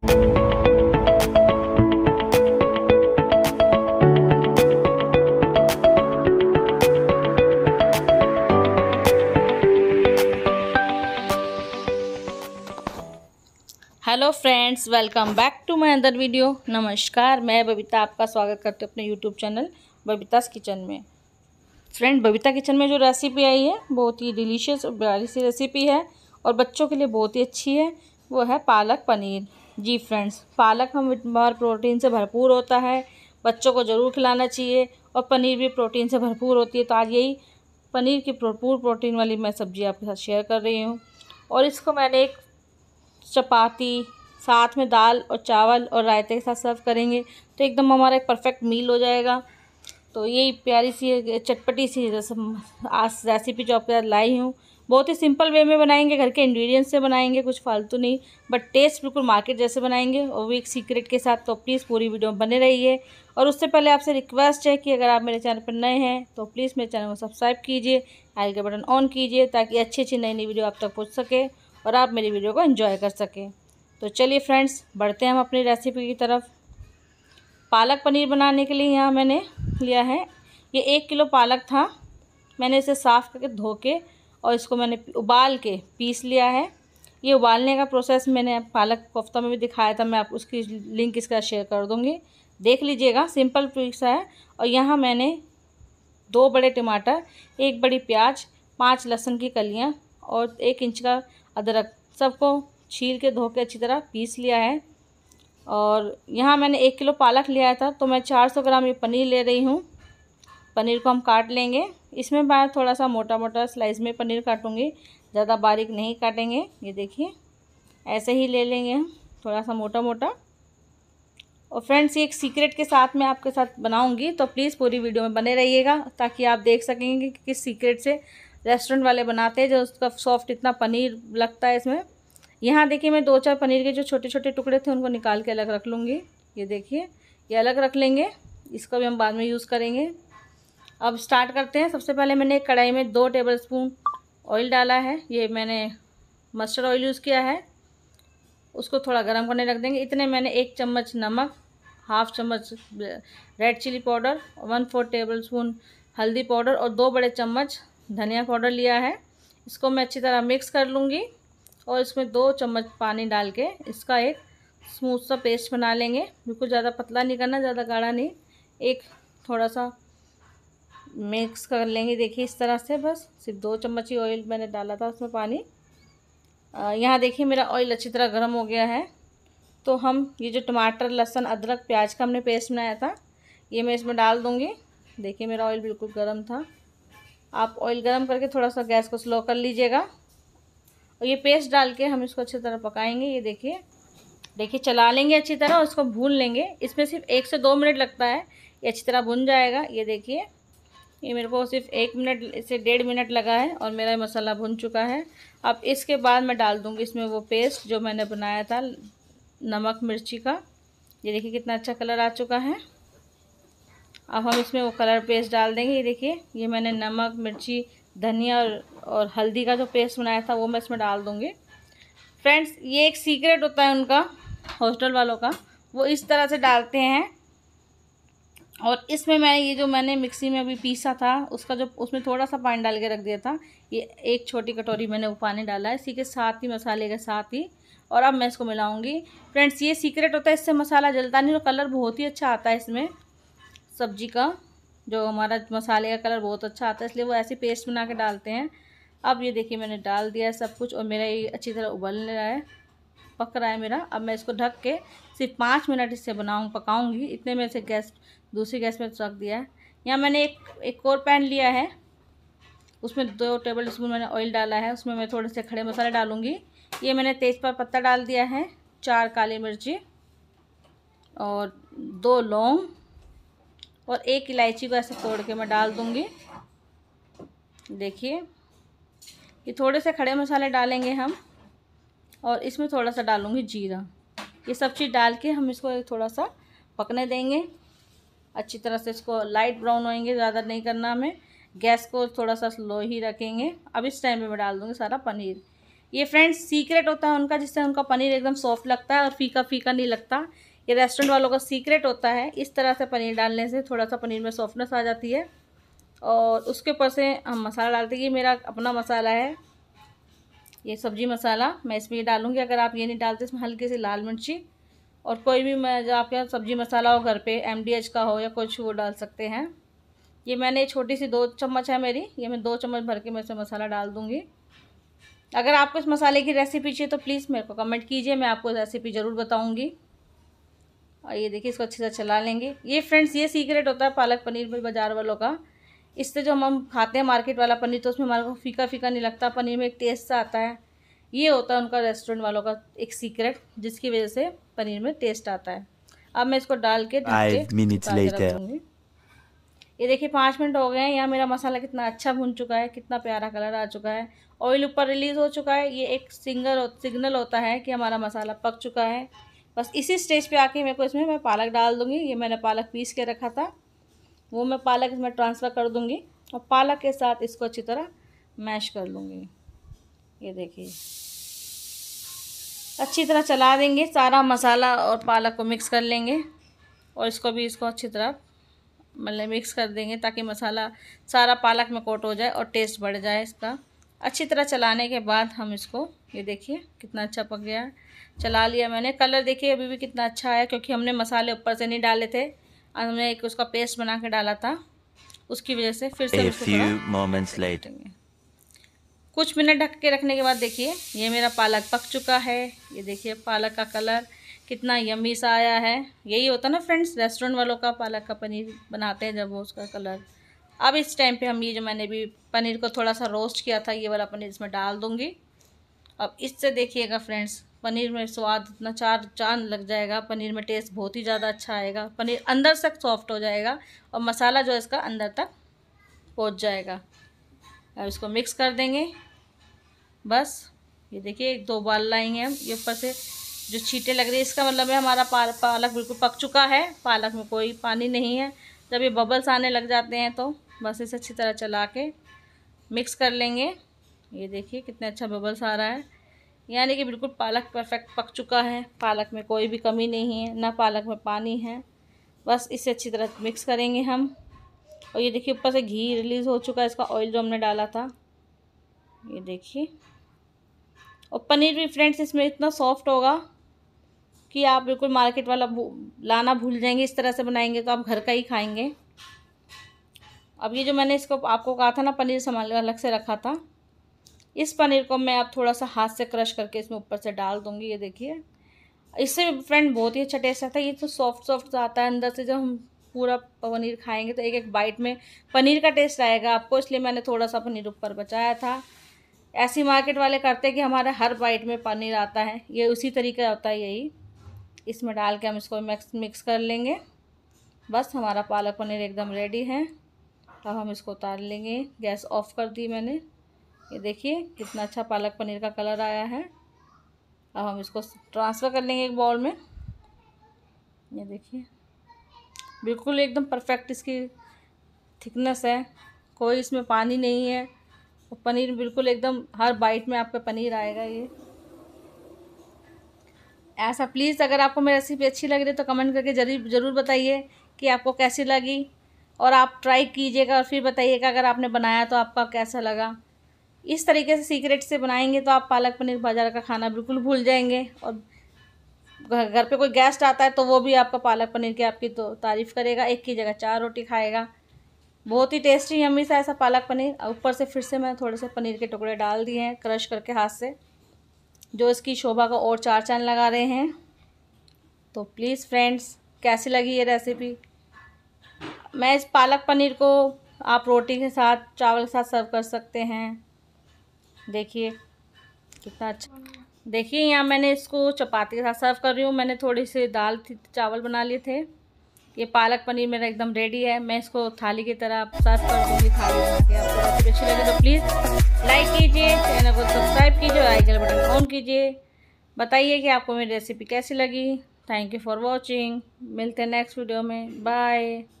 hello friends welcome back to my other video नमस्कार मैं बबीता आपका स्वागत करती हूँ अपने यूट्यूब चैनल बबीता किचन में फ्रेंड बबीता किचन में जो रेसिपी आई है बहुत ही डिलीशियस और प्यारी सी रेसिपी है और बच्चों के लिए बहुत ही अच्छी है वो है पालक पनीर जी फ्रेंड्स पालक हम बार प्रोटीन से भरपूर होता है बच्चों को ज़रूर खिलाना चाहिए और पनीर भी प्रोटीन से भरपूर होती है तो आज यही पनीर की भरपूर प्रोटीन वाली मैं सब्ज़ी आपके साथ शेयर कर रही हूँ और इसको मैंने एक चपाती साथ में दाल और चावल और रायते के साथ सर्व करेंगे तो एकदम हमारा एक परफेक्ट मील हो जाएगा तो यही प्यारी सी चटपटी सी जैसे आज रेसिपी जो आपके साथ लाई हूँ बहुत ही सिंपल वे में बनाएंगे घर के इंग्रीडियंट्स से बनाएंगे कुछ फालतू नहीं बट टेस्ट बिल्कुल मार्केट जैसे बनाएंगे और वो एक सीक्रेट के साथ तो प्लीज़ पूरी वीडियो बने रहिए और उससे पहले आपसे रिक्वेस्ट है कि अगर आप मेरे चैनल पर नए हैं तो प्लीज़ मेरे चैनल को सब्सक्राइब कीजिए आइल के बटन ऑन कीजिए ताकि अच्छी अच्छी नई नई वीडियो आप तक पहुँच सके और आप मेरी वीडियो को इन्जॉय कर सकें तो चलिए फ्रेंड्स बढ़ते हैं हम अपनी रेसिपी की तरफ पालक पनीर बनाने के लिए यहाँ मैंने लिया है ये एक किलो पालक था मैंने इसे साफ़ करके धो के और इसको मैंने उबाल के पीस लिया है ये उबालने का प्रोसेस मैंने पालक कोफ्ता में भी दिखाया था मैं आप उसकी लिंक इसका शेयर कर दूँगी देख लीजिएगा सिंपल पिक्सा है और यहाँ मैंने दो बड़े टमाटर एक बड़ी प्याज पाँच लहसुन की कलियाँ और एक इंच का अदरक सबको छील के धो के अच्छी तरह पीस लिया है और यहाँ मैंने एक किलो पालक लिया था तो मैं चार सौ ग्राम ये पनीर ले रही हूँ पनीर को हम काट लेंगे इसमें मैं थोड़ा सा मोटा मोटा स्लाइस में पनीर काटूँगी ज़्यादा बारीक नहीं काटेंगे ये देखिए ऐसे ही ले लेंगे हम थोड़ा सा मोटा मोटा और फ्रेंड्स ये एक सीक्रेट के साथ मैं आपके साथ बनाऊंगी तो प्लीज़ पूरी वीडियो में बने रहिएगा ताकि आप देख सकेंगे कि किस सीक्रेट से रेस्टोरेंट वाले बनाते हैं जो उसका सॉफ्ट इतना पनीर लगता है इसमें यहाँ देखिए मैं दो चार पनीर के जो छोटे छोटे टुकड़े थे उनको निकाल के अलग रख लूँगी ये देखिए ये अलग रख लेंगे इसको भी हम बाद में यूज़ करेंगे अब स्टार्ट करते हैं सबसे पहले मैंने कढ़ाई में दो टेबल स्पून ऑयल डाला है ये मैंने मस्टर्ड ऑयल यूज़ किया है उसको थोड़ा गर्म करने रख देंगे इतने मैंने एक चम्मच नमक हाफ चम्मच red chili powder one four tablespoon हल्दी पाउडर और दो बड़े चम्मच धनिया पाउडर लिया है इसको मैं अच्छी तरह मिक्स कर लूँगी और इसमें दो चम्मच पानी डाल के इसका एक स्मूथ सा पेस्ट बना लेंगे बिल्कुल ज़्यादा पतला नहीं करना ज़्यादा गाढ़ा नहीं एक थोड़ा सा मिक्स कर लेंगे देखिए इस तरह से बस सिर्फ दो चम्मच ही ऑयल मैंने डाला था उसमें पानी यहाँ देखिए मेरा ऑयल अच्छी तरह गर्म हो गया है तो हम ये जो टमाटर लहसुन अदरक प्याज का हमने पेस्ट बनाया था ये मैं इसमें डाल दूँगी देखिए मेरा ऑयल बिल्कुल गर्म था आप ऑयल गर्म करके थोड़ा सा गैस को स्लो कर लीजिएगा और ये पेस्ट डाल के हम इसको अच्छी तरह पकाएंगे ये देखिए देखिए चला लेंगे अच्छी तरह और इसको भून लेंगे इसमें सिर्फ एक से दो मिनट लगता है ये अच्छी तरह भुन जाएगा ये देखिए ये मेरे को सिर्फ एक मिनट से डेढ़ मिनट लगा है और मेरा मसाला भुन चुका है अब इसके बाद मैं डाल दूँगी इसमें वो पेस्ट जो मैंने बनाया था नमक मिर्ची का ये देखिए कितना अच्छा कलर आ चुका है अब हम इसमें वो कलर पेस्ट डाल देंगे ये देखिए ये मैंने नमक मिर्ची धनिया और, और हल्दी का जो पेस्ट बनाया था वो मैं इसमें डाल दूँगी फ्रेंड्स ये एक सीक्रेट होता है उनका हॉस्टल वालों का वो इस तरह से डालते हैं और इसमें मैं ये जो मैंने मिक्सी में अभी पीसा था उसका जो उसमें थोड़ा सा पानी डाल के रख दिया था ये एक छोटी कटोरी मैंने वो पानी डाला है इसी के साथ ही मसाले के साथ ही और अब मैं इसको मिलाऊंगी फ्रेंड्स ये सीक्रेट होता है इससे मसाला जलता नहीं और तो कलर बहुत ही अच्छा आता है इसमें सब्जी का जो हमारा मसाले का कलर बहुत अच्छा आता है इसलिए वो ऐसे पेस्ट बना के डालते हैं अब ये देखिए मैंने डाल दिया सब कुछ और मेरा ये अच्छी तरह उबलने रहा है पक रहा है मेरा अब मैं इसको ढक के सिर्फ पाँच मिनट इससे बनाऊँ पकाऊँगी इतने में से गैस दूसरी गैस में रख दिया है यहाँ मैंने एक एक और पैन लिया है उसमें दो टेबल स्पून मैंने ऑयल डाला है उसमें मैं थोड़े से खड़े मसाले डालूँगी ये मैंने पर पत्ता डाल दिया है चार काली मिर्ची और दो लौंग और एक इलायची को ऐसे तोड़ के मैं डाल दूँगी देखिए ये थोड़े से खड़े मसाले डालेंगे हम और इसमें थोड़ा सा डालूंगी जीरा ये सब चीज़ डाल के हम इसको थोड़ा सा पकने देंगे अच्छी तरह से इसको लाइट ब्राउन होएंगे ज़्यादा नहीं करना हमें गैस को थोड़ा सा स्लो ही रखेंगे अब इस टाइम पे मैं डाल दूँगी सारा पनीर ये फ्रेंड्स सीक्रेट होता है उनका जिससे उनका पनीर एकदम सॉफ्ट लगता है और फीका फीका नहीं लगता ये रेस्टोरेंट वालों का सीक्रेट होता है इस तरह से पनीर डालने से थोड़ा सा पनीर में सॉफ्टनेस आ जाती है और उसके ऊपर से हम मसाला डालते हैं ये मेरा अपना मसाला है ये सब्जी मसाला मैं इसमें डालूंगी अगर आप ये नहीं डालते इसमें हल्की सी लाल मिर्ची और कोई भी मैं जो आपके सब्जी मसाला हो घर पे एमडीएच का हो या कुछ वो डाल सकते हैं ये मैंने छोटी सी दो चम्मच है मेरी ये मैं दो चम्मच भर के मैं इसमें मसाला डाल दूँगी अगर आपको इस मसाले की रेसिपी चाहिए तो प्लीज़ मेरे को कमेंट कीजिए मैं आपको रेसिपी ज़रूर बताऊँगी और ये देखिए इसको अच्छे से चला लेंगे ये फ्रेंड्स ये सीक्रेट होता है पालक पनीर बाज़ार वालों का इससे जो हम खाते हैं मार्केट वाला पनीर तो उसमें हमारे को फीका फीका नहीं लगता पनीर में एक टेस्ट सा आता है ये होता है उनका रेस्टोरेंट वालों का एक सीक्रेट जिसकी वजह से पनीर में टेस्ट आता है अब मैं इसको डाल के ये देखिए पाँच मिनट हो गए हैं यहाँ मेरा मसाला कितना अच्छा भून चुका है कितना प्यारा कलर आ चुका है ऑयल ऊपर रिलीज़ हो चुका है ये एक सिंगल सिग्नल होता है कि हमारा मसाला पक चुका है बस इसी स्टेज पे आके मेरे को इसमें मैं पालक डाल दूँगी ये मैंने पालक पीस के रखा था वो मैं पालक इसमें ट्रांसफ़र कर दूँगी और पालक के साथ इसको अच्छी तरह मैश कर लूँगी ये देखिए अच्छी तरह चला देंगे सारा मसाला और पालक को मिक्स कर लेंगे और इसको भी इसको अच्छी तरह मतलब मिक्स कर देंगे ताकि मसाला सारा पालक में कोट हो जाए और टेस्ट बढ़ जाए इसका अच्छी तरह चलाने के बाद हम इसको ये देखिए कितना अच्छा पक गया चला लिया मैंने कलर देखिए अभी भी कितना अच्छा आया क्योंकि हमने मसाले ऊपर से नहीं डाले थे और हमने एक उसका पेस्ट बना के डाला था उसकी वजह से फिर से उसको कुछ मिनट ढक के रखने के बाद देखिए ये मेरा पालक पक चुका है ये देखिए पालक का कलर कितना यमी सा आया है यही होता ना फ्रेंड्स रेस्टोरेंट वालों का पालक का पनीर बनाते हैं जब वो उसका कलर अब इस टाइम पे हम ये जो मैंने भी पनीर को थोड़ा सा रोस्ट किया था ये वाला पनीर इसमें डाल दूँगी अब इससे देखिएगा फ्रेंड्स पनीर में स्वाद इतना चार चांद लग जाएगा पनीर में टेस्ट बहुत ही ज़्यादा अच्छा आएगा पनीर अंदर तक सॉफ्ट हो जाएगा और मसाला जो है इसका अंदर तक पहुँच जाएगा अब इसको मिक्स कर देंगे बस ये देखिए एक दो बाल लाएंगे हम ये ऊपर से जो छीटे लग रही है इसका मतलब है हमारा पाल, पालक बिल्कुल पक चुका है पालक में कोई पानी नहीं है जब ये बबल्स आने लग जाते हैं तो बस इसे अच्छी तरह चला के मिक्स कर लेंगे ये देखिए कितना अच्छा बबल्स आ रहा है यानी कि बिल्कुल पालक परफेक्ट पक चुका है पालक में कोई भी कमी नहीं है ना पालक में पानी है बस इसे अच्छी तरह मिक्स करेंगे हम और ये देखिए ऊपर से घी रिलीज़ हो चुका है इसका ऑयल जो हमने डाला था ये देखिए और पनीर भी फ्रेंड्स इसमें इतना सॉफ्ट होगा कि आप बिल्कुल मार्केट वाला लाना भूल जाएंगे इस तरह से बनाएंगे तो आप घर का ही खाएंगे अब ये जो मैंने इसको आपको कहा था ना पनीर संभाल अलग से रखा था इस पनीर को मैं अब थोड़ा सा हाथ से क्रश करके इसमें ऊपर से डाल दूंगी ये देखिए इससे फ्रेंड बहुत ही अच्छा टेस्ट आता है ये तो सॉफ्ट सॉफ्ट आता है अंदर से जब हम पूरा पनीर खाएंगे तो एक एक बाइट में पनीर का टेस्ट आएगा आपको इसलिए मैंने थोड़ा सा पनीर ऊपर बचाया था ऐसी मार्केट वाले करते हैं कि हमारे हर बाइट में पनीर आता है ये उसी तरीके होता है यही इसमें डाल के हम इसको मिक्स मिक्स कर लेंगे बस हमारा पालक पनीर एकदम रेडी है अब हम इसको उतार लेंगे गैस ऑफ कर दी मैंने ये देखिए कितना अच्छा पालक पनीर का कलर आया है अब हम इसको ट्रांसफ़र कर लेंगे एक बाउल में ये देखिए बिल्कुल एकदम परफेक्ट इसकी थिकनेस है कोई इसमें पानी नहीं है और पनीर बिल्कुल एकदम हर बाइट में आपका पनीर आएगा ये ऐसा प्लीज़ अगर आपको मेरी रेसिपी अच्छी लग रही है तो कमेंट करके जरूर ज़रूर बताइए कि आपको कैसी लगी और आप ट्राई कीजिएगा और फिर बताइएगा अगर आपने बनाया तो आपका कैसा लगा इस तरीके से सीक्रेट से बनाएंगे तो आप पालक पनीर बाज़ार का खाना बिल्कुल भूल जाएंगे और घर पे कोई गेस्ट आता है तो वो भी आपका पालक पनीर की आपकी तो तारीफ़ करेगा एक की जगह चार रोटी खाएगा बहुत ही टेस्टी है सा ऐसा पालक पनीर ऊपर से फिर से मैंने थोड़े से पनीर के टुकड़े डाल दिए हैं क्रश करके हाथ से जो इसकी शोभा का और चार चांद लगा रहे हैं तो प्लीज़ फ्रेंड्स कैसी लगी ये रेसिपी मैं इस पालक पनीर को आप रोटी के साथ चावल के साथ सर्व कर सकते हैं देखिए कितना अच्छा देखिए यहाँ मैंने इसको चपाती के साथ सर्व कर रही हूँ मैंने थोड़ी सी दाल थी चावल बना लिए थे ये पालक पनीर मेरा एकदम रेडी है मैं इसको थाली की तरह सर्व कर दूँगी थाली बना के आपको अच्छी लगे तो प्लीज़ लाइक कीजिए चैनल को सब्सक्राइब कीजिए और आइकन बटन ऑन कीजिए बताइए कि आपको मेरी रेसिपी कैसी लगी थैंक यू फॉर वॉचिंग मिलते हैं नेक्स्ट वीडियो में बाय